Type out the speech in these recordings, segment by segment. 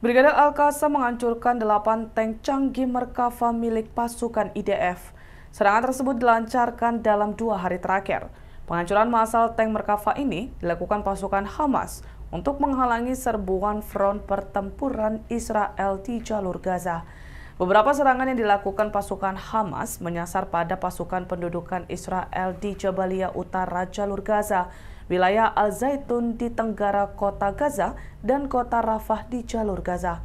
Brigadir al qasa menghancurkan delapan tank canggih Merkava milik pasukan IDF. Serangan tersebut dilancarkan dalam dua hari terakhir. Penghancuran massal tank Merkava ini dilakukan pasukan Hamas untuk menghalangi serbuan front pertempuran Israel di jalur Gaza. Beberapa serangan yang dilakukan pasukan Hamas menyasar pada pasukan pendudukan Israel di Jabalia Utara Jalur Gaza, wilayah Al-Zaitun di tenggara kota Gaza, dan kota Rafah di Jalur Gaza.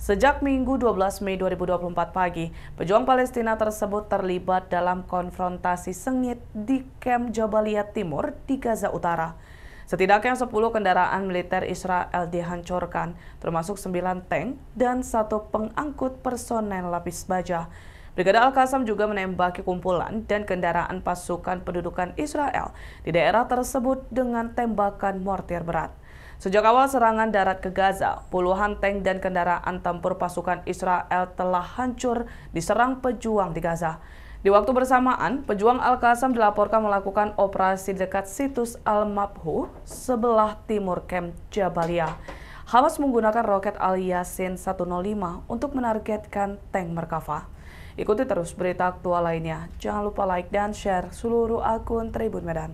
Sejak Minggu 12 Mei 2024 pagi, pejuang Palestina tersebut terlibat dalam konfrontasi sengit di Kem Jabalia Timur di Gaza Utara. Setidaknya 10 kendaraan militer Israel dihancurkan, termasuk 9 tank dan satu pengangkut personel lapis baja. Brigada Al-Qassam juga menembaki kumpulan dan kendaraan pasukan pendudukan Israel di daerah tersebut dengan tembakan mortir berat. Sejak awal serangan darat ke Gaza, puluhan tank dan kendaraan tempur pasukan Israel telah hancur diserang pejuang di Gaza. Di waktu bersamaan, pejuang al qasam dilaporkan melakukan operasi dekat situs Al-Mabhu sebelah timur Camp Jabalia. Hamas menggunakan roket Al-Yasin 105 untuk menargetkan tank Merkava. Ikuti terus berita aktual lainnya. Jangan lupa like dan share seluruh akun Tribun Medan.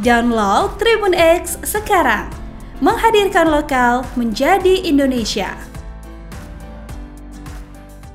Download Tribun X sekarang. Menghadirkan lokal menjadi Indonesia.